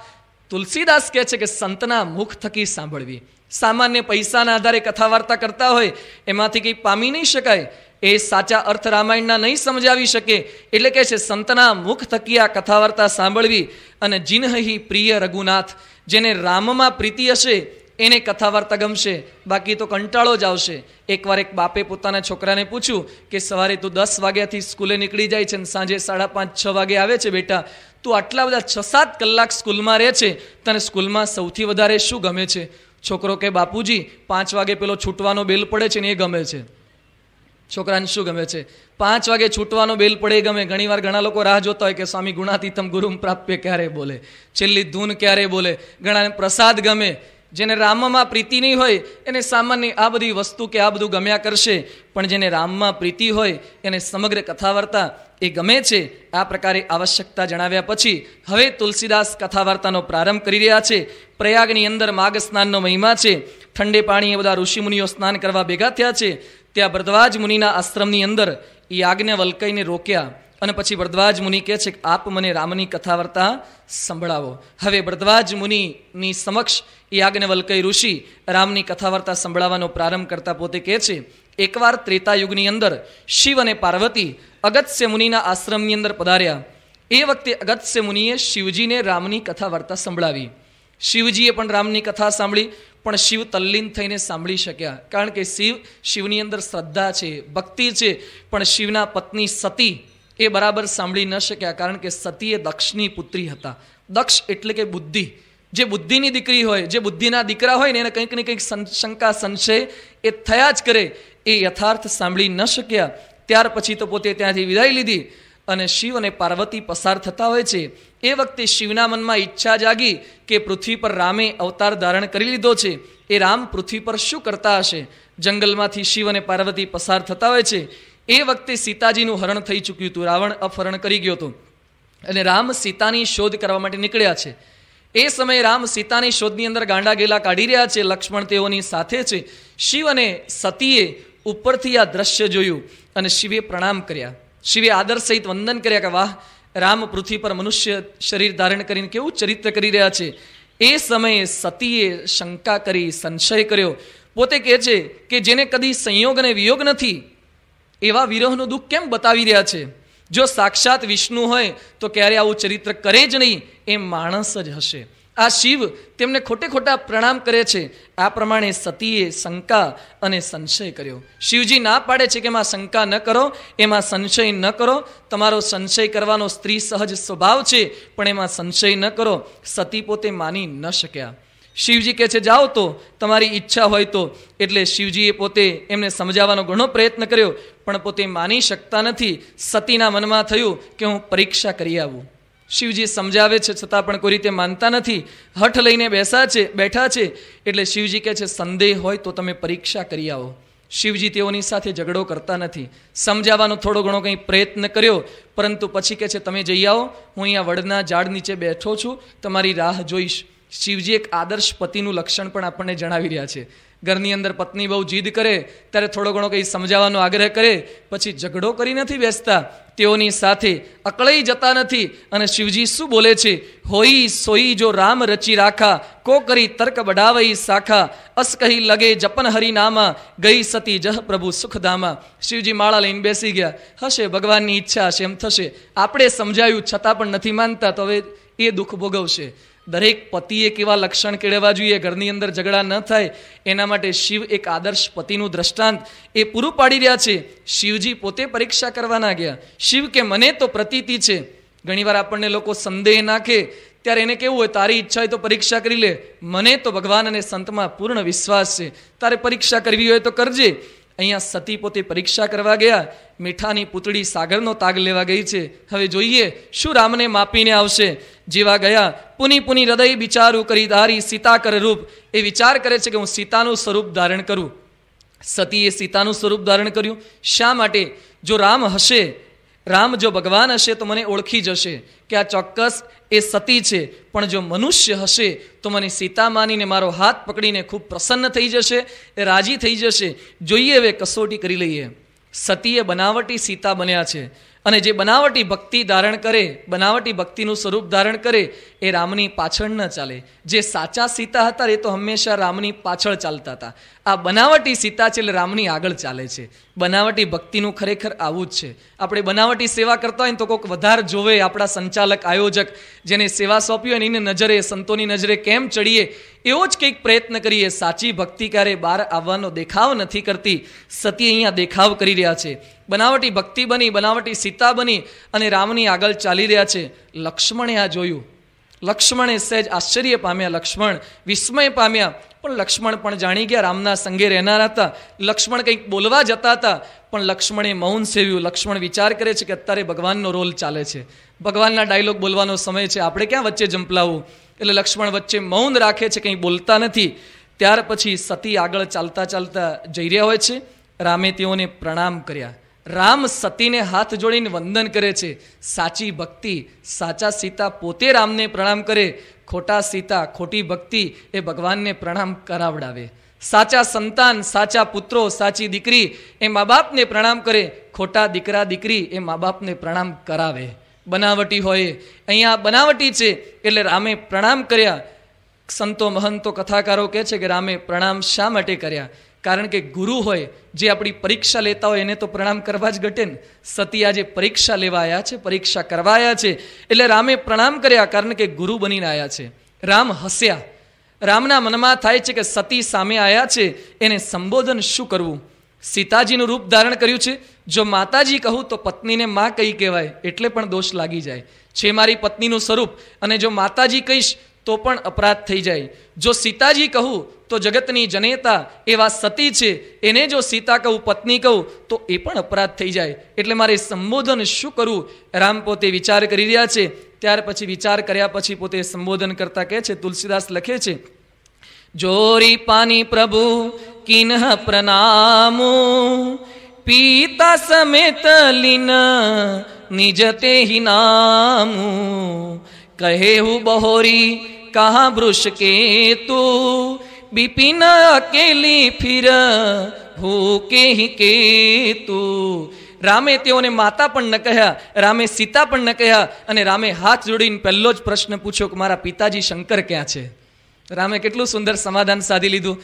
તુલસીદાસ કહે છે કે સંતના મુખ થકી સાંભળવી સામાન્ય પૈસાના આધારે કથાવાર્તા કરતા હોય એમાંથી કંઈ પામી નહીં શકાય એ સાચા અર્થ રામાયણના નહીં સમજાવી શકે એટલે કહે છે સંતના મુખ થકી આ કથા સાંભળવી અને જિન્હહી પ્રિય રઘુનાથ જેને રામમાં પ્રીતિ હશે એને કથા વાર્તા ગમશે બાકી તો કંટાળો જ આવશે એકવાર એક બાપે પોતાના છોકરાને પૂછ્યું કે સવારે તું દસ વાગ્યાથી સ્કૂલે નીકળી જાય છે અને સાંજે સાડા પાંચ છ વાગે આવે છે બેટા તું આટલા બધા છ સાત કલાક સ્કૂલમાં રહે છે તને સ્કૂલમાં સૌથી વધારે શું ગમે છે છોકરો કે બાપુજી પાંચ વાગે પેલો છૂટવાનો બેલ પડે છે ને એ ગમે છે છોકરાને શું ગમે છે પાંચ વાગે છૂટવાનો બેલ પડે ગમે ઘણીવાર ઘણા લોકો રાહ જોતા હોય કે સ્વામી ગુણાતીતમ ગુરુમ પ્રાપ્ય ક્યારે બોલે છેલ્લી ધૂન ક્યારે બોલે ઘણાને પ્રસાદ ગમે જેને રામમાં પ્રીતિ નહીં હોય એને સામાન્ય આ બધી વસ્તુ કે આ બધું ગમ્યા કરશે પણ જેને રામમાં પ્રીતિ હોય એને સમગ્ર કથાવાર્તા એ ગમે છે આ પ્રકારે આવશ્યકતા જણાવ્યા પછી હવે તુલસીદાસ કથાવાર્તાનો પ્રારંભ કરી રહ્યા છે પ્રયાગની અંદર માઘ સ્નાનનો મહિમા છે ઠંડે પાણીએ બધા ઋષિમુનિઓ સ્નાન કરવા ભેગા થયા છે ત્યાં ભરદ્વાજ મુનિના આશ્રમની અંદર યાજ્ઞવલ્કઈને રોક્યા અને પછી ભરદ્વાજ મુનિ કહે છે કે આપ મને રામની કથા વાર્તા સંભળાવો હવે ભરદ્વાજ મુનિની સમક્ષ યાજ્ઞવલ્કય ઋષિ રામની કથા વાર્તા સંભળાવવાનો પ્રારંભ કરતા પોતે કહે છે એકવાર ત્રેતા યુગની અંદર શિવ અને પાર્વતી અગત્ય મુનિના આશ્રમની અંદર પધાર્યા એ વખતે અગત્ય મુનિએ શિવજીને રામની કથા વાર્તા સંભળાવી શિવજીએ પણ રામની કથા સાંભળી પણ શિવ તલ્લીન થઈને સાંભળી શક્યા કારણ કે શિવ શિવની અંદર શ્રદ્ધા છે ભક્તિ છે પણ શિવના પત્ની સતી એ બરાબર સાંભળી ન શક્યા કારણ કે સતી એ દક્ષની પુત્રી હતા દક્ષ એટલે કે બુદ્ધિ જે બુદ્ધિની દીકરી હોય જે બુદ્ધિના દીકરા હોય ને એને કંઈક ને કંઈક શંકા સંશય એ થયા જ કરે એ યથાર્થ સાંભળી ન શક્યા ત્યાર પછી તો પોતે ત્યાંથી વિદાય લીધી અને શિવ અને પાર્વતી પસાર થતા હોય છે એ વખતે શિવના મનમાં ઈચ્છા જાગી કે પૃથ્વી પર રામે અવતાર ધારણ કરી લીધો છે એ રામ પૃથ્વી પર શું કરતા હશે જંગલમાંથી શિવ અને પાર્વતી પસાર થતા હોય છે એ વખતે સીતાજીનું હરણ થઈ ચૂક્યું હતું રાવણ અપહરણ કરી ગયો હતો અને રામ સીતાની શોધ કરવા માટે નીકળ્યા છે એ સમયે રામ સીતાની શોધની અંદર ગાંડા ગેલા કાઢી રહ્યા છે લક્ષ્મણ તેઓની સાથે છે શિવ અને સતીએ ઉપરથી આ દ્રશ્ય જોયું અને શિવે પ્રણામ કર્યા શિવે આદર સહિત વંદન કર્યા કે વાહ રામ પૃથ્વી પર મનુષ્ય શરીર ધારણ કરીને કેવું ચરિત્ર કરી રહ્યા છે એ સમયે સતીએ શંકા કરી સંશય કર્યો પોતે કહે છે કે જેને કદી સંયોગ અને વિયોગ નથી એવા વિરહનું દુઃખ કેમ બતાવી રહ્યા છે જો સાક્ષાત વિષ્ણુ હોય તો ક્યારે આવું ચરિત્ર કરે જ નહીં એ માણસ જ હશે આ શિવ તેમને ખોટે ખોટા પ્રણામ કરે છે આ પ્રમાણે સતીએ શંકા અને સંશય કર્યો શિવજી ના પાડે છે કે એમાં શંકા ન કરો એમાં સંશય ન કરો તમારો સંશય કરવાનો સ્ત્રી સહજ સ્વભાવ છે પણ એમાં સંશય ન કરો સતી પોતે માની ન શક્યા શિવજી કહે છે જાઓ તો તમારી ઈચ્છા હોય તો એટલે શિવજીએ પોતે એમને સમજાવવાનો ઘણો પ્રયત્ન કર્યો પણ પોતે માની શકતા નથી સતીના મનમાં થયું કે હું પરીક્ષા કરી આવું શિવજી સમજાવે છે છતાં પણ કોઈ રીતે માનતા નથી હઠ લઈને બેસા છે બેઠા છે એટલે શિવજી કહે છે સંદેહ હોય તો તમે પરીક્ષા કરી આવો શિવજી તેઓની સાથે ઝઘડો કરતા નથી સમજાવવાનો થોડો ઘણો કંઈ પ્રયત્ન કર્યો પરંતુ પછી કહે છે તમે જઈ આવો હું અહીંયા વડના ઝાડ નીચે બેઠો છું તમારી રાહ જોઈશ શિવજી એક આદર્શ પતિનું લક્ષણ પણ આપણને જણાવી રહ્યા છે ઘરની અંદર પત્ની બહુ જીદ કરે ત્યારે થોડો ઘણો કંઈ સમજાવવાનો આગ્રહ કરે પછી ઝઘડો કરી નથી બેસતા તેઓની સાથે અકળાઈ જતા નથી અને શિવજી શું બોલે છે હોઈ સોઈ જો રામ રચી રાખા કો કરી તર્ક બઢાવઈ શાખા અસ કહી લગે જપન હરિનામા ગઈ સતી જહ પ્રભુ સુખધામા શિવજી માળા લઈને બેસી ગયા હશે ભગવાનની ઈચ્છા હશે એમ થશે આપણે સમજાયું છતાં પણ નથી માનતા તો હવે એ દુઃખ ભોગવશે દરેક પતિએ કેવા લક્ષણ કેળવવા જોઈએ ઘરની અંદર ઝઘડા ન થાય એના માટે શિવ એક આદર્શ પતિનું દ્રષ્ટાંત એ પૂરું પાડી રહ્યા છે શિવજી પોતે પરીક્ષા કરવાના ગયા શિવ કે મને તો પ્રતીતિ છે ઘણીવાર આપણને લોકો સંદેહ નાખે ત્યારે એને કેવું હોય તારી ઈચ્છા હોય તો પરીક્ષા કરી લે મને તો ભગવાન અને સંતમાં પૂર્ણ વિશ્વાસ છે તારે પરીક્ષા કરવી હોય તો કરજે અહીંયા સતી પોતે પરીક્ષા કરવા ગયા મીઠાની પૂતળી સાગરનો તાગ લેવા ગઈ છે હવે જોઈએ શું રામને માપીને આવશે જીવા ગયા પુની પુની હૃદય વિચારું કરી ધારી સીતા કર રૂપ એ વિચાર કરે છે કે હું સીતાનું સ્વરૂપ ધારણ કરું સતીએ સીતાનું સ્વરૂપ ધારણ કર્યું શા માટે જો રામ હશે રામ જો ભગવાન હશે તો મને ઓળખી જશે કે આ ચોક્કસ એ સતી છે પણ જો મનુષ્ય હશે તો મને સીતા માનીને મારો હાથ પકડીને ખૂબ પ્રસન્ન થઈ જશે રાજી થઈ જશે જોઈએ હવે કસોટી કરી લઈએ સતીએ બનાવટી સીતા બન્યા છે અને જે બનાવટી ભક્તિ ધારણ કરે બનાવટી ભક્તિનું સ્વરૂપ ધારણ કરે એ રામની પાછળ ન ચાલે જે સાચા સીતા હતા એ તો હંમેશા રામની પાછળ ચાલતા હતા આ બનાવટી સીતા છે એટલે રામની આગળ ચાલે છે બનાવટી ભક્તિનું ખરેખર આવું જ છે આપણે બનાવટી સેવા કરતા હોય ને તો કોઈક વધારે જોવે આપણા સંચાલક આયોજક જેને સેવા સોંપી હોય ને એને નજરે સંતોની નજરે કેમ ચડીએ એવો જ કંઈક પ્રયત્ન કરીએ સાચી ભક્તિ ક્યારે બહાર આવવાનો દેખાવ નથી કરતી સતી અહીંયા દેખાવ કરી રહ્યા છે બનાવટી ભક્તિ બની બનાવટી સીતા બની અને રામની આગળ ચાલી રહ્યા છે લક્ષ્મણે આ જોયું લક્ષ્મણે સહેજ આશ્ચર્ય પામ્યા લક્ષ્મણ વિસ્મય પામ્યા પણ લક્ષ્મણ પણ જાણી ગયા રામના સંગે રહેનારા હતા લક્ષ્મણ કંઈક બોલવા જતા હતા પણ લક્ષ્મણે મૌન સેવ્યું લક્ષ્મણ વિચાર કરે છે કે અત્યારે ભગવાનનો રોલ ચાલે છે ભગવાનના ડાયલોગ બોલવાનો સમય છે આપણે ક્યાં વચ્ચે જંપલાવું એટલે લક્ષ્મણ વચ્ચે મૌન રાખે છે કંઈ બોલતા નથી ત્યાર પછી સતી આગળ ચાલતા ચાલતા જઈ રહ્યા હોય છે રામે તેઓને પ્રણામ કર્યા રામ સતીને હાથ જોડીને વંદન કરે છે સાચી ભક્તિ સાચા સીતા પોતે રામને પ્રણામ કરે ખોટા સીતા ખોટી ભક્તિ એ ભગવાનને પ્રણામ કરાવડાવે સાચા સંતાન સાચા પુત્રો સાચી દીકરી એ મા બાપને પ્રણામ કરે ખોટા દીકરા દીકરી એ મા બાપને પ્રણામ કરાવે બનાવટી હોય અહીંયા બનાવટી છે એટલે રામે પ્રણામ કર્યા સંતો મહંતો કથાકારો કહે છે કે રામે પ્રણામ શા માટે કર્યા કારણ કે ગુરુ હોય જે આપણી પરીક્ષા લેતા હોય એને તો પ્રણામ કરવા જ ઘટે ને સતી આજે પરીક્ષા લેવા આવ્યા છે પરીક્ષા કરવા આવ્યા છે એટલે રામે પ્રણામ કર્યા કારણ કે ગુરુ બનીને આવ્યા છે રામ હસ્યા રામના મનમાં થાય છે કે સતી સામે આવ્યા છે એને સંબોધન શું કરવું સીતાજીનું રૂપ ધારણ કર્યું છે જો માતાજી કહું તો પત્નીને માં કહી કહેવાય એટલે પણ દોષ લાગી જાય છે મારી પત્નીનું સ્વરૂપ અને જો માતાજી કહીશ તો પણ અપરાધ થઈ જાય જો સીતાજી કહું તો જગતની જનેતા એવા સતી છે એને જો સીતા કહું પત્ની કહું તો એ પણ અપરાધ થઈ જાય એટલે મારે સંબોધન શું કરવું રામ પોતે વિચાર કરી રહ્યા છે ત્યાર પછી વિચાર કર્યા પછી પોતે સંબોધન કરતા કહે છે તુલસીદાસ લખે છે જોરી પાની પ્રભુ કિન્હ પ્રણામો પિતા સમેત લીન નિજ તે નામું કહેવું બહોરી કહા વૃષ કે તું बिपिन अकेली फिर ભૂકે કે તું રામે તેઓને માતા પણ ન કહ્યા રામે સીતા પણ ન કહ્યા અને રામે હાથ જોડીને પહેલો જ પ્રશ્ન પૂછ્યો કે મારા પિતાજી શંકર ક્યાં છે રામે કેટલું સુંદર સમાધાન સાધી લીધું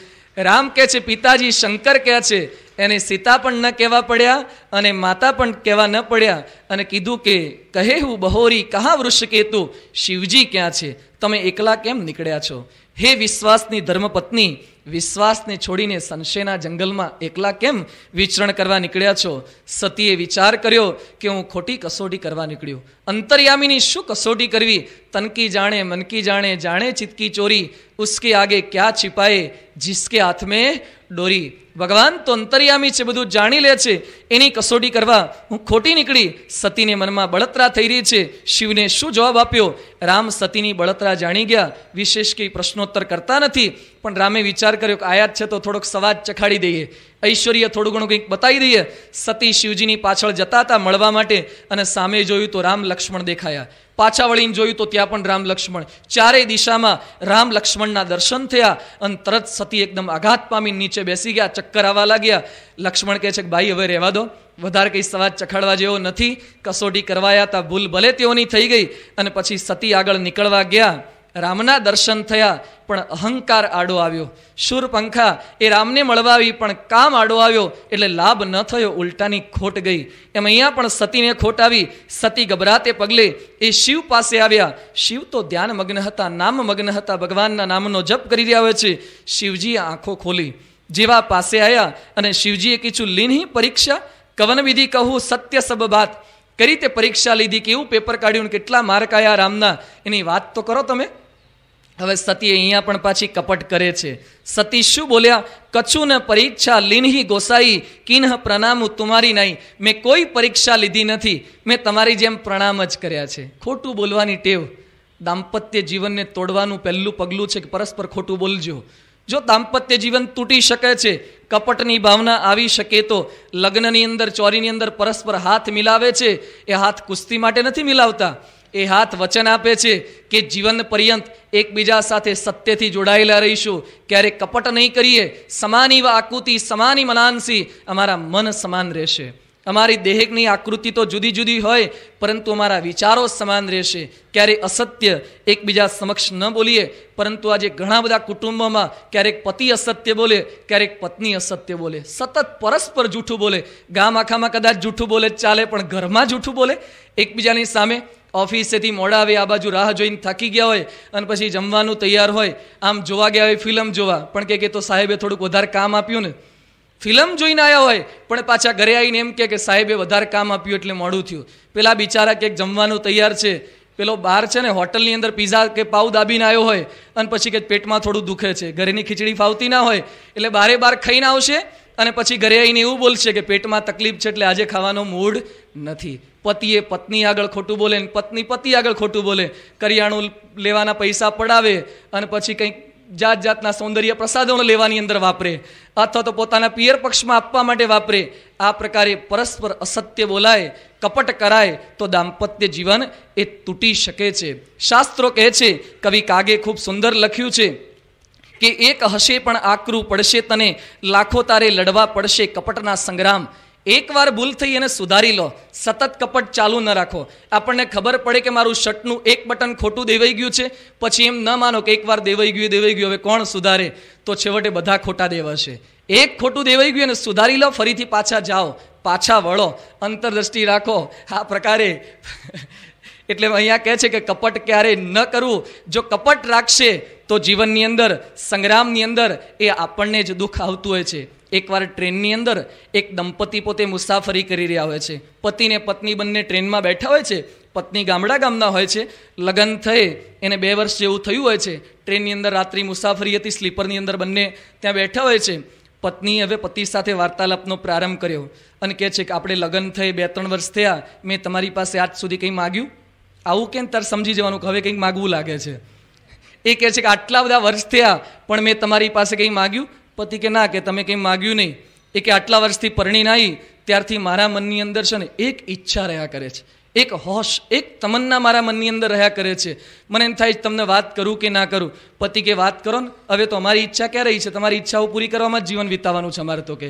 રામ કહે છે પિતાજી શંકર ક્યાં છે એને સીતા પણ ન કહેવા પડ્યા અને માતા પણ કહેવા ન પડ્યા અને કીધું કે કહે હું બહોરી કહા વૃષ્ષ કેતુ શિવજી ક્યાં છે તમે એકલા કેમ નીકળ્યા છો હે વિશ્વાસની ધર્મપત્ની વિશ્વાસને છોડીને સંશયના જંગલમાં એકલા કેમ વિચરણ કરવા નીકળ્યા છો સતીએ વિચાર કર્યો કે હું ખોટી કસોટી કરવા નીકળ્યો અંતર્યામીની શું કસોટી કરવી તનકી જાણે મનકી જાણે જાણે ચિતકી ચોરી ઉસકે આગે ક્યાં છિપાએ જિસકે હાથ મેં ડોરી ભગવાન તો અંતર્યામી છે બધું જાણી લે છે એની કસોટી કરવા હું ખોટી નીકળી સતીને મનમાં બળતરા થઈ રહી છે શિવને શું જવાબ આપ્યો રામ સતીની બળતરા જાણી ગયા વિશેષ કંઈ પ્રશ્નોત્તર કરતા નથી પણ રામે વિચાર કર્યો કે આયાત છે તો થોડોક સવાજ ચખાડી દઈએ ઐશ્વર્ય થોડું ઘણું કંઈક બતાવી દઈએ સતી શિવજીની પાછળ જતા હતા મળવા માટે અને સામે જોયું તો રામ લક્ષ્મણ દેખાયા પાછા વળીને જોયું તો ત્યાં પણ રામ લક્ષ્મણ ચારેય દિશામાં રામ લક્ષ્મણના દર્શન થયા અને તરત સતી એકદમ આઘાત પામી નીચે બેસી ગયા ચક્કર આવવા લાગ્યા લક્ષ્મણ કહે છે કે ભાઈ હવે રહેવા દો વધારે કંઈ સવાજ ચખાડવા જેવો નથી કસોટી કરવાયા હતા ભૂલ ભલે તેઓની થઈ ગઈ અને પછી સતી આગળ નીકળવા ગયા રામના દર્શન થયા પણ અહંકાર આડો આવ્યો શૂરપંખા એ રામને મળવાવી પણ કામ આડો આવ્યો એટલે લાભ ન થયો ઉલટાની ખોટ ગઈ એમ અહીંયા પણ સતીને ખોટ આવી સતી ગભરાતે પગલે એ શિવ પાસે આવ્યા શિવ તો ધ્યાન મગ્ન હતા નામ મગ્ન હતા ભગવાનના નામનો જપ કરી રહ્યા હોય છે શિવજીએ આંખો ખોલી જેવા પાસે આવ્યા અને શિવજીએ કીધું લીનહી પરીક્ષા કવન વિધિ કહું સત્ય સબ વાત કઈ રીતે પરીક્ષા લીધી કેવું પેપર કાઢ્યું કેટલા માર્ક આવ્યા રામના એની વાત તો કરો તમે હવે સતી અહીંયા પણ પાછી કપટ કરે છે સતી શું બોલ્યા કચું ને પરીક્ષા લીનહી ગોસાઈ કિન્હ પ્રણામું તુમારી નહીં મેં કોઈ પરીક્ષા લીધી નથી મેં તમારી જેમ પ્રણામ જ કર્યા છે ખોટું બોલવાની ટેવ દાંપત્ય જીવનને તોડવાનું પહેલું પગલું છે કે પરસ્પર ખોટું બોલજો જો દાંપત્ય જીવન તૂટી શકે છે કપટની ભાવના આવી શકે તો લગ્નની અંદર ચોરીની અંદર પરસ્પર હાથ મિલાવે છે એ હાથ કુસ્તી માટે નથી મિલાવતા એ હાથ વચન આપે છે કે જીવન પર્યંત એકબીજા સાથે સત્યથી જોડાયેલા રહીશું ક્યારેક કપટ નહીં કરીએ સમાની આકૃતિ સમાની મનાંસી અમારા મન સમાન રહેશે અમારી દેહકની આકૃતિ તો જુદી જુદી હોય પરંતુ અમારા વિચારો સમાન રહેશે ક્યારેક અસત્ય એકબીજા સમક્ષ ન બોલીએ પરંતુ આજે ઘણા બધા કુટુંબોમાં ક્યારેક પતિ અસત્ય બોલે ક્યારેક પત્ની અસત્ય બોલે સતત પરસ્પર જૂઠું બોલે ગામ આખામાં કદાચ જૂઠું બોલે ચાલે પણ ઘરમાં જૂઠું બોલે એકબીજાની સામે ઓફિસેથી મોડા આવે આ બાજુ રાહ જોઈને થાકી ગયા હોય અને પછી જમવાનું તૈયાર હોય આમ જોવા ગયા હોય ફિલ્મ જોવા પણ કે કે તો સાહેબે થોડુંક વધારે કામ આપ્યું ને ફિલ્મ જોઈને આવ્યા હોય પણ પાછા ઘરે આવીને એમ કે સાહેબે વધારે કામ આપ્યું એટલે મોડું થયું પેલા બિચારા કંઈક જમવાનું તૈયાર છે પેલો બહાર છે ને હોટલની અંદર પીઝા કે પાઉ દાબીને આવ્યો હોય અને પછી કે પેટમાં થોડું દુખે છે ઘરેની ખીચડી ફાવતી ના હોય એટલે બારે બાર ખાઈને આવશે અને પછી ઘરે આવીને એવું બોલશે કે પેટમાં તકલીફ છે એટલે આજે ખાવાનો મૂડ નથી પતિએ પત્ની આગળ ખોટું બોલે ને પત્ની પતિ આગળ ખોટું બોલે કરિયાણું લેવાના પૈસા પડાવે અને પછી કંઈક જાત જાતના સૌંદર્ય પ્રસાદોને લેવાની અંદર વાપરે અથવા તો પોતાના પિયર પક્ષમાં આપવા માટે વાપરે આ પ્રકારે પરસ્પર અસત્ય બોલાય કપટ કરાય તો દાંપત્ય જીવન એ તૂટી શકે છે શાસ્ત્રો કહે છે કવિ કાગે ખૂબ સુંદર લખ્યું છે કે એક હશે પણ આકરું પડશે તને લાખો તારે લડવા પડશે કપટના સંગ્રામ એકવાર ભૂલ થઈ અને સુધારી લો સતત કપટ ચાલુ ન રાખો આપણને ખબર પડે કે મારું શર્ટનું એક બટન ખોટું દેવાઈ ગયું છે પછી એમ ન માનો કે એકવાર દેવાઈ ગયું દેવાઈ ગયું હવે કોણ સુધારે તો છેવટે બધા ખોટા દેવાશે એક ખોટું દેવાઈ ગયું અને સુધારી લો ફરીથી પાછા જાઓ પાછા વળો અંતરદ્રષ્ટિ રાખો આ પ્રકારે એટલે અહીંયા કહે છે કે કપટ ક્યારેય ન કરવું જો કપટ રાખશે તો જીવનની અંદર સંગ્રામની અંદર એ આપણને જ દુઃખ આવતું હોય છે એકવાર ટ્રેનની અંદર એક દંપતી પોતે મુસાફરી કરી રહ્યા હોય છે પતિને પત્ની બંને ટ્રેનમાં બેઠા હોય છે પત્ની ગામડા ગામના હોય છે લગ્ન થઈ એને બે વર્ષ જેવું થયું હોય છે ટ્રેનની અંદર રાત્રિ મુસાફરી હતી સ્લીપરની અંદર બંને ત્યાં બેઠા હોય છે પત્ની હવે પતિ સાથે વાર્તાલાપનો પ્રારંભ કર્યો અને કહે છે કે આપણે લગ્ન થઈ બે ત્રણ વર્ષ થયા મેં તમારી પાસે આજ સુધી કંઈ માગ્યું આવું કેમ તાર સમજી જવાનું કે હવે કંઈક માગવું લાગે છે એ કહે છે કે આટલા બધા વર્ષ થયા પણ મેં તમારી પાસે કંઈ માગ્યું પતિ કે ના કે તમે કંઈ માગ્યું નહીં એ કે આટલા વર્ષથી પરણી નાઈ ત્યારથી મારા મનની અંદર છે ને એક ઈચ્છા રહ્યા કરે છે એક હોશ એક તમન્ના મારા મનની અંદર રહ્યા કરે છે મને એમ થાય તમને વાત કરું કે ના કરું પતિ કે વાત કરો ને હવે તો અમારી ઈચ્છા ક્યાં રહી છે તમારી ઈચ્છાઓ પૂરી કરવામાં જ જીવન વિતાવાનું છે અમારે તો કે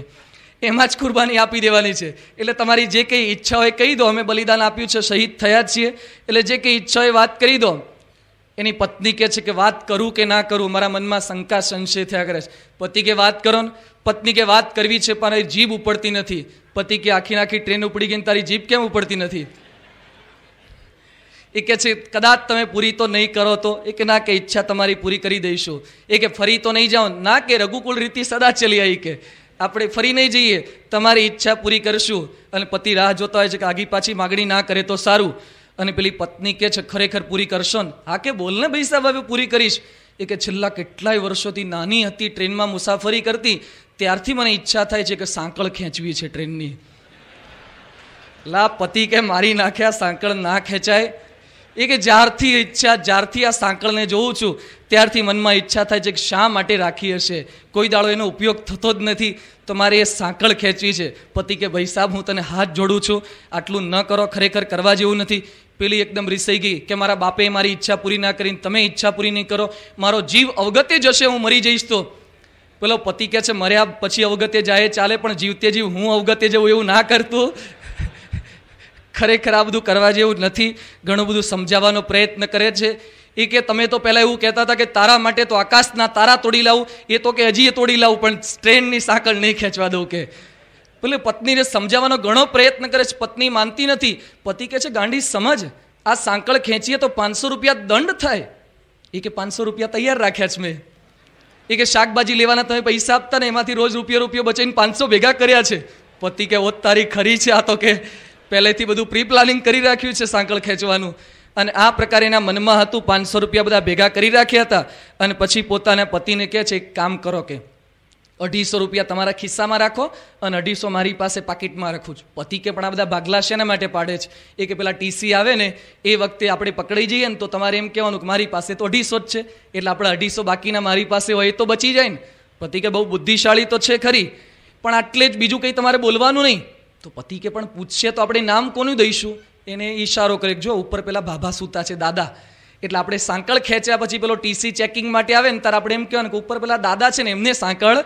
એમાં જ કુરબાની આપી દેવાની છે એટલે તમારી જે કંઈ ઈચ્છા હોય કહી દો અમે બલિદાન આપ્યું છે શહીદ થયા છીએ એટલે જે કંઈ ઈચ્છા હોય વાત કરી દો એની પત્ની કહે છે કે વાત કરું કે ના કરું મારા મનમાં શંકા સંશય થયા કરે છે પતિ કે વાત કરો ને પત્ની કે વાત કરવી છે પણ એ જીભ ઉપડતી નથી પતિ કે આખી આખી ટ્રેન ઉપડી ગઈ તારી જીભ કેમ ઉપડતી નથી એ કે છે કદાચ તમે પૂરી તો નહીં કરો તો એ કે ના કે ઈચ્છા તમારી પૂરી કરી દઈશું એ કે ફરી તો નહીં જાઓ ના કે રઘુકુળ રીતિ સદા ચલી આવી કે આપણે ફરી નહીં જઈએ તમારી ઈચ્છા પૂરી કરશું અને પતિ રાહ જોતા હોય છે કે આગી પાછી માગણી ના કરે તો સારું અને પેલી પત્ની કે છે ખરેખર પૂરી કરશો ને હા કે બોલને ભાઈ સાહેબ હવે પૂરી કરીશ એ કે છેલ્લા કેટલાય વર્ષોથી નાની હતી ટ્રેનમાં મુસાફરી કરતી ત્યારથી મને ઈચ્છા થાય છે કે સાંકળ ખેંચવી છે ટ્રેનની લા પતિ કે મારી નાખ્યા સાંકળ ના ખેંચાય એ કે જ્યારથી ઈચ્છા જ્યારથી આ સાંકળને જોઉં છું ત્યારથી મનમાં ઈચ્છા થાય છે કે શા માટે રાખી હશે કોઈ દાડો એનો ઉપયોગ થતો જ નથી તો મારે એ સાંકળ ખેંચવી છે પતિ કે ભાઈ સાહેબ હું તને હાથ જોડું છું આટલું ન કરો ખરેખર કરવા જેવું નથી પેલી એકદમ રીસાઈ ગઈ કે મારા બાપે મારી ઈચ્છા પૂરી ના કરીને તમે ઈચ્છા પૂરી નહીં કરો મારો જીવ અવગતે જશે હું મરી જઈશ તો પેલો પતિ કહે છે મર્યા પછી અવગતે જાય ચાલે પણ જીવતે જીવ હું અવગતે જવું એવું ના કરતું ખરેખર આ બધું કરવા જેવું નથી ઘણું બધું સમજાવવાનો પ્રયત્ન કરે છે એ કે તમે તો પહેલાં એવું કહેતા હતા કે તારા માટે તો આકાશના તારા તોડી લાવું એ તો કે હજી એ તોડી લાવું પણ ટ્રેનની સાંકળ નહીં ખેંચવા દઉં કે એટલે પત્નીને સમજાવવાનો ઘણો પ્રયત્ન કરે છે પત્ની માનતી નથી પતિ કહે છે ગાંડી સમજ આ સાંકળ ખેંચીએ તો પાંચસો રૂપિયા દંડ થાય એ કે પાંચસો રૂપિયા તૈયાર રાખ્યા છે મેં એ કે શાકભાજી લેવાના તમે પૈસા આપતા ને એમાંથી રોજ રૂપિયો રૂપિયો બચાવીને પાંચસો ભેગા કર્યા છે પતિ કે ઓત તારી ખરી છે આ તો કે પહેલેથી બધું પ્રી પ્લાનિંગ કરી રાખ્યું છે સાંકળ ખેંચવાનું અને આ પ્રકારે એના મનમાં હતું પાંચસો રૂપિયા બધા ભેગા કરી રાખ્યા હતા અને પછી પોતાના પતિને કહે છે એક કામ કરો કે અઢીસો રૂપિયા તમારા ખિસ્સામાં રાખો અને અઢીસો મારી પાસે પાકીટમાં રાખું છું પતિ કે પણ આ બધા ભાગલા શેના માટે પાડે છે એ કે પેલા ટીસી આવે ને એ વખતે આપણે પકડી જઈએ ને તો તમારે એમ કહેવાનું કે મારી પાસે તો અઢીસો જ છે એટલે આપણે અઢીસો બાકીના મારી પાસે હોય એ તો બચી જાય ને પતિ કે બહુ બુદ્ધિશાળી તો છે ખરી પણ આટલે જ બીજું કંઈ તમારે બોલવાનું નહીં તો પતિ કે પણ પૂછશે તો આપણે નામ કોનું દઈશું એને ઈશારો કરે જો ઉપર પેલા ભાભા સૂતા છે દાદા એટલે આપણે સાંકળ ખેંચ્યા પછી પેલો ટીસી ચેકિંગ માટે આવે ને ત્યારે આપણે એમ કહેવાય કે ઉપર પેલા દાદા છે ને એમને સાંકળ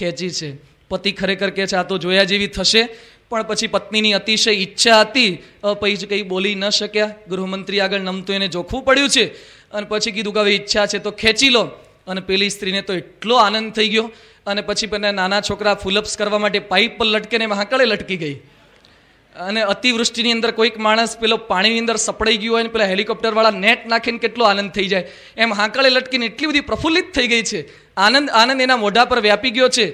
ખેંચી છે પતિ ખરેખર કહે છે આ તો જોયા જેવી થશે પણ પછી પત્નીની અતિશય ઈચ્છા હતી પછી કંઈ બોલી ન શક્યા ગૃહમંત્રી આગળ નમતું એને જોખવું પડ્યું છે અને પછી કીધું કે હવે ઈચ્છા છે તો ખેંચી લો અને પેલી સ્ત્રીને તો એટલો આનંદ થઈ ગયો અને પછી પેલા નાના છોકરા ફૂલઅપ્સ કરવા માટે પાઇપ પર લટકીને હાંકળે લટકી ગઈ અને અતિવૃષ્ટિની અંદર કોઈક માણસ પેલો પાણીની અંદર સપડાઈ ગયો હોય ને પેલા હેલિકોપ્ટરવાળા નેટ નાખીને કેટલો આનંદ થઈ જાય એમ હાંકળે લટકીને એટલી બધી પ્રફુલ્લિત થઈ ગઈ છે આનંદ આનંદ એના મોઢા પર વ્યાપી ગયો છે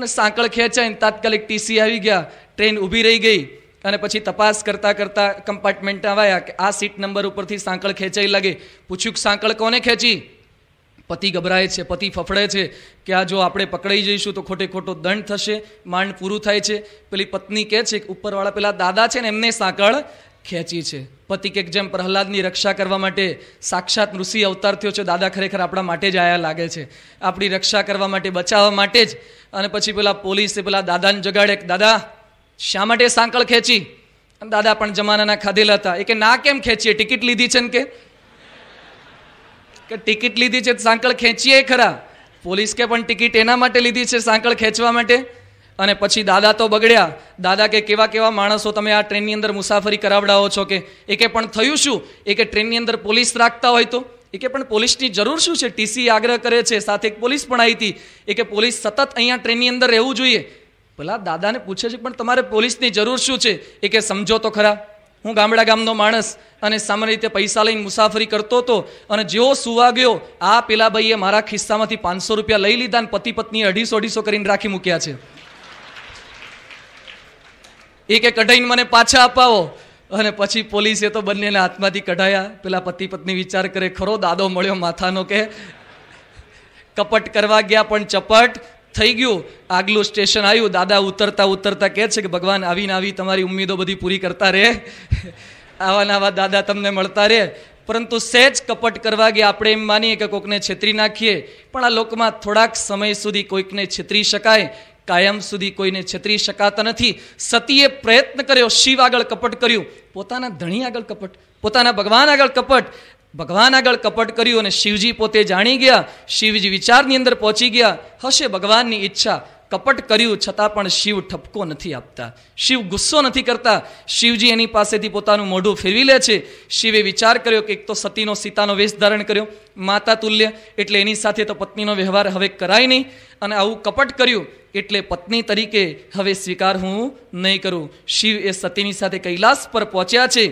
અને સાંકળ ખેંચાઈને તાત્કાલિક ટીસી આવી ગયા ટ્રેન ઊભી રહી ગઈ અને પછી તપાસ કરતાં કરતાં કમ્પાર્ટમેન્ટ આવ્યા કે આ સીટ નંબર ઉપરથી સાંકળ ખેંચાઈ લાગે પૂછ્યું કે સાંકળ કોને ખેંચી પતિ ગભરાય છે પતિ ફફડે છે કે આ જો આપણે પકડાઈ જઈશું તો ખોટે ખોટો દંડ થશે માંડ પૂરું થાય છે પેલી પત્ની કહે છે કે ઉપરવાળા પેલા દાદા છે ને એમને સાંકળ ખેંચી છે પતિ કે જેમ પ્રહલાદની રક્ષા કરવા માટે સાક્ષાત ઋષિ અવતાર થયો છે દાદા ખરેખર આપણા માટે જ આયા લાગે છે આપણી રક્ષા કરવા માટે બચાવવા માટે જ અને પછી પેલા પોલીસે પેલા દાદાને જગાડે દાદા શા માટે સાંકળ ખેંચી દાદા પણ જમાનાના ખાધેલા હતા એ કે ના કેમ ખેંચીએ ટિકિટ લીધી છે ને કે કે ટિકિટ લીધી છે સાંકળ ખેંચીએ ખરા પોલીસ કે પણ ટિકિટ એના માટે લીધી છે સાંકળ ખેંચવા માટે અને પછી દાદા તો બગડ્યા દાદા કે કેવા કેવા માણસો તમે આ ટ્રેનની અંદર મુસાફરી કરાવડાવો છો કે એ કે પણ થયું શું એ કે ટ્રેનની અંદર પોલીસ રાખતા હોય તો એ કે પણ પોલીસની જરૂર શું છે ટીસી આગ્રહ કરે છે સાથે એક પોલીસ પણ આવી હતી એ કે પોલીસ સતત અહીંયા ટ્રેનની અંદર રહેવું જોઈએ પેલા દાદાને પૂછે છે પણ તમારે પોલીસની જરૂર શું છે એ કે સમજો તો ખરા હું ગામડા ગામનો માણસ અને સામાન્ય રીતે પૈસા લઈને મુસાફરી કરતો હતો અને જેવો સુવા ગયો આ પેલા ભાઈએ મારા ખિસ્સામાંથી પાંચસો રૂપિયા લઈ લીધા અને પતિ પત્નીએ અઢીસો અઢીસો કરીને રાખી મૂક્યા છે એ કે કઢાઈને મને પાછા અપાવો અને પછી પોલીસે તો બંનેને હાથમાંથી કઢાયા પેલા પતિ પત્ની વિચાર કરે ખરો દાદો મળ્યો માથાનો કે કપટ કરવા ગયા પણ ચપટ થઈ ગયું આગલું સ્ટેશન આવ્યું દાદા ઉતરતા ઉતરતા કહે છે કે ભગવાન આવીને આવી તમારી ઉમેદો બધી પૂરી કરતા રહે આવા આવા દાદા તમને મળતા રહે પરંતુ સહેજ કપટ કરવા ગયા આપણે એમ માનીએ કે કોઈકને છેતરી નાખીએ પણ આ લોકમાં થોડાક સમય સુધી કોઈકને છેતરી શકાય કાયમ સુધી કોઈને છેતરી શકાતા નથી સતીએ પ્રયત્ન કર્યો શિવ આગળ કપટ કર્યું પોતાના ધણી આગળ કપટ પોતાના ભગવાન આગળ કપટ ભગવાન આગળ કપટ કર્યું અને શિવજી પોતે જાણી ગયા શિવજી વિચારની અંદર પહોંચી ગયા હશે ભગવાનની ઈચ્છા કપટ કર્યું છતાં પણ શિવ ઠપકો નથી આપતા શિવ ગુસ્સો નથી કરતા શિવજી એની પાસેથી પોતાનું મોઢું ફેરવી લે છે શિવે વિચાર કર્યો કે એક તો સતીનો સીતાનો વેશ ધારણ કર્યો માતા તુલ્ય એટલે એની સાથે તો પત્નીનો વ્યવહાર હવે કરાય નહીં અને આવું કપટ કર્યું એટલે પત્ની તરીકે હવે સ્વીકાર હું નહીં કરું શિવ એ સતીની સાથે કૈલાસ પર પહોંચ્યા છે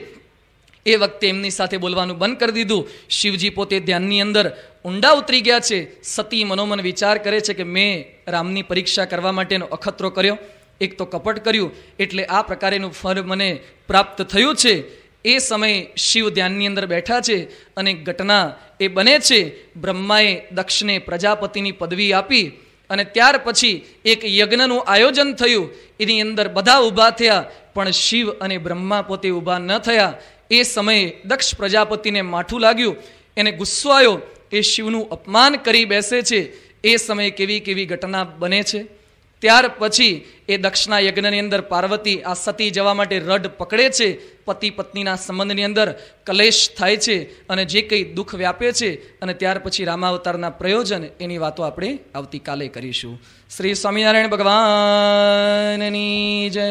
એ વખતે એમની સાથે બોલવાનું બંધ કરી દીધું શિવજી પોતે ધ્યાનની અંદર ઊંડા ઉતરી ગયા છે સતી મનોમન વિચાર કરે છે કે મેં રામની પરીક્ષા કરવા માટેનો અખતરો કર્યો એક તો કપટ કર્યું એટલે આ પ્રકારેનું ફળ મને પ્રાપ્ત થયું છે એ સમયે શિવ ધ્યાનની અંદર બેઠા છે અને ઘટના એ બને છે બ્રહ્માએ દક્ષને પ્રજાપતિની પદવી આપી અને ત્યાર પછી એક યજ્ઞનું આયોજન થયું એની અંદર બધા ઊભા થયા પણ શિવ અને બ્રહ્મા પોતે ઊભા ન થયા એ સમયે દક્ષ પ્રજાપતિને માઠું લાગ્યું એને ગુસ્સો આવ્યો એ શિવનું અપમાન કરી બેસે છે એ સમયે કેવી કેવી ઘટના બને છે ત્યાર પછી એ દક્ષના યજ્ઞની અંદર પાર્વતી આ સતી જવા માટે રડ પકડે છે પતિ પત્નીના સંબંધની અંદર કલેશ થાય છે અને જે કંઈ દુઃખ વ્યાપે છે અને ત્યાર પછી રામાવતારના પ્રયોજન એની વાતો આપણે આવતીકાલે કરીશું શ્રી સ્વામિનારાયણ ભગવાનની જય